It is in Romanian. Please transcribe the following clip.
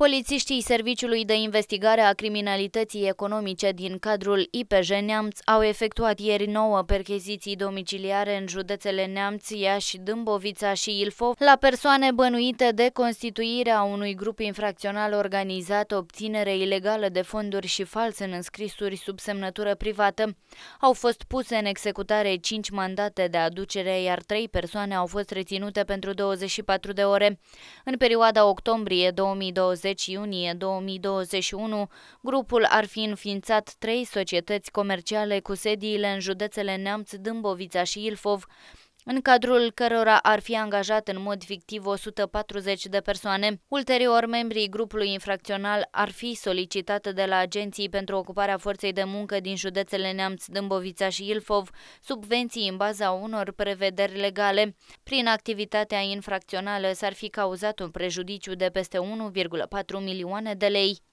Polițiștii Serviciului de Investigare a Criminalității Economice din cadrul IPJ Neamț au efectuat ieri nouă percheziții domiciliare în județele Neamț, Iași, Dâmbovița și Ilfov la persoane bănuite de constituirea unui grup infracțional organizat, obținere ilegală de fonduri și fals în înscrisuri sub semnătură privată. Au fost puse în executare 5 mandate de aducere, iar 3 persoane au fost reținute pentru 24 de ore. În perioada octombrie 2020, 20 iunie 2021, grupul ar fi înființat trei societăți comerciale cu sediile în județele Neamț, Dâmbovița și Ilfov, în cadrul cărora ar fi angajat în mod fictiv 140 de persoane. Ulterior, membrii grupului infracțional ar fi solicitat de la agenții pentru ocuparea forței de muncă din județele Neamț, Dâmbovița și Ilfov subvenții în baza unor prevederi legale. Prin activitatea infracțională s-ar fi cauzat un prejudiciu de peste 1,4 milioane de lei.